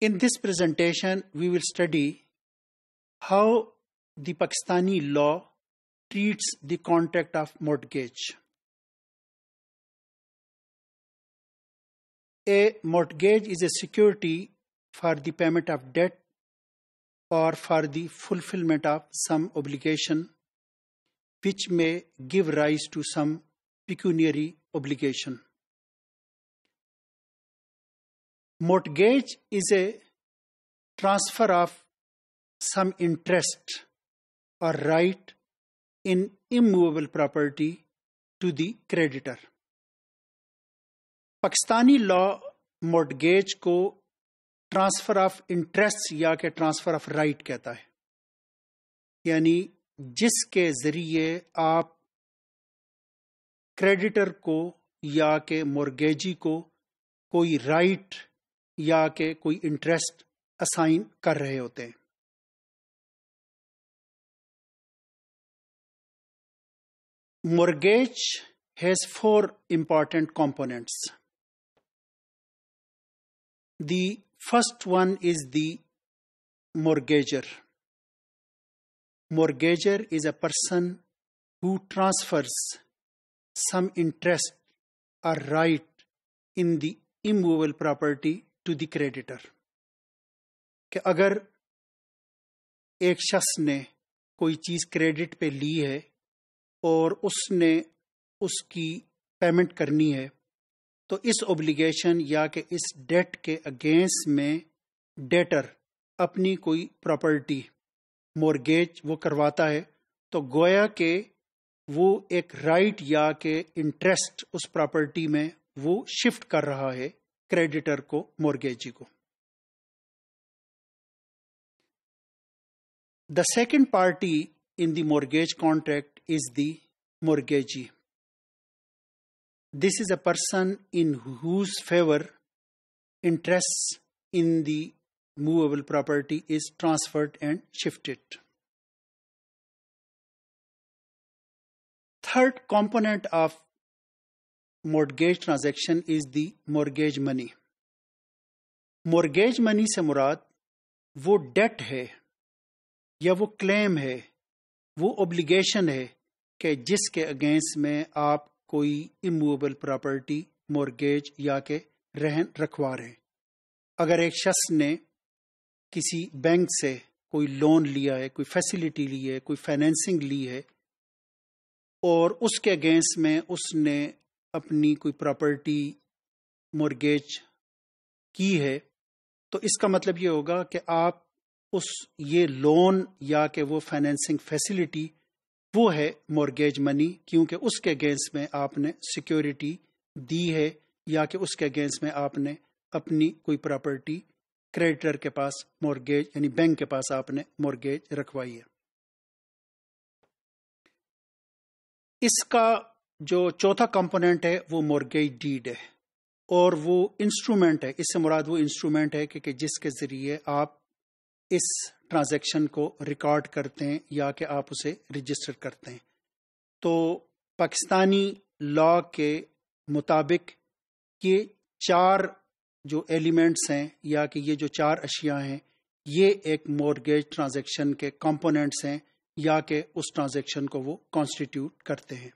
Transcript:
In this presentation, we will study how the Pakistani law treats the contract of mortgage. A mortgage is a security for the payment of debt or for the fulfillment of some obligation which may give rise to some pecuniary obligation. Mortgage is a transfer of some interest or right in immovable property to the creditor. Pakistani law mortgage को transfer of interest या के transfer of right कहता है यानी जिसके जरिए आप creditor को या के मोर्गेजी को कोई राइट या के कोई इंटरेस्ट असाइन कर रहे होते हैं mortgage has four important components the first one is the mortgagor mortgagor is a person who transfers some interest or right in the immovable property to the creditor कि अगर एक शख्स ने कोई चीज़ क्रेडिट पे ली है और उसने उसकी पेमेंट करनी है तो इस ओब्लिगेशन या कि इस डेट के अगेंस्ट में डेटर अपनी कोई प्रॉपर्टी मोरगेज वो करवाता है तो गोया के वो एक राइट या के इंटरेस्ट उस प्रॉपर्टी में वो शिफ्ट कर रहा है क्रेडिटर को mortgagee The second party in the mortgage contract is the mortgagee. This is a person in whose favor interests in the movable property is transferred and shifted. Third component of mortgage transaction is the mortgage money mortgage money से मुराद वो date है या वो claim है वो obligation है कि जिसके अगेंस्ट में आप कोई इमूवेबल प्रॉपर्टी मोर्गेज या के रहन रखवा रहे अगर एक शख्स ने किसी बैंक से कोई लोन लिया है कोई फैसिलिटी ली है कोई फाइनेंसिंग ली है और उसके अगेंस्ट में उसने अपनी कोई प्रॉपर्टी मोर्गेज की है तो इसका मतलब ये होगा कि आप उस ये लोन या कि वो फाइनेंसिंग फैसिलिटी वो है मोर्गेज मनी क्योंकि उसके अगेंस्ट में आपने सिक्योरिटी दी है या कि उसके अगेंस्ट में आपने अपनी कोई प्रॉपर्टी क्रेडिटर के पास मोर्गेज यानी बैंक के पास आपने मोर्गेज रखवाई है इसका जो चौथा कंपोनेंट है वो मोरगेज डीड है और वो इंस्ट्रूमेंट है इससे मुराद वो इंस्ट्रूमेंट है कि, कि जिसके ज़रिए आप इस ट्रांजैक्शन को रिकॉर्ड करते हैं या कि आप उसे रजिस्टर करते हैं तो पाकिस्तानी लॉ के मुताबिक ये चार जो एलिमेंट्स हैं या कि ये जो चार अशिया हैं ये एक मोरगेज ट्रांजैक्शन के कंपोनेंट्स हैं या कि उस ट्रांजैक्शन को वो कॉन्स्टिट्यूट करते हैं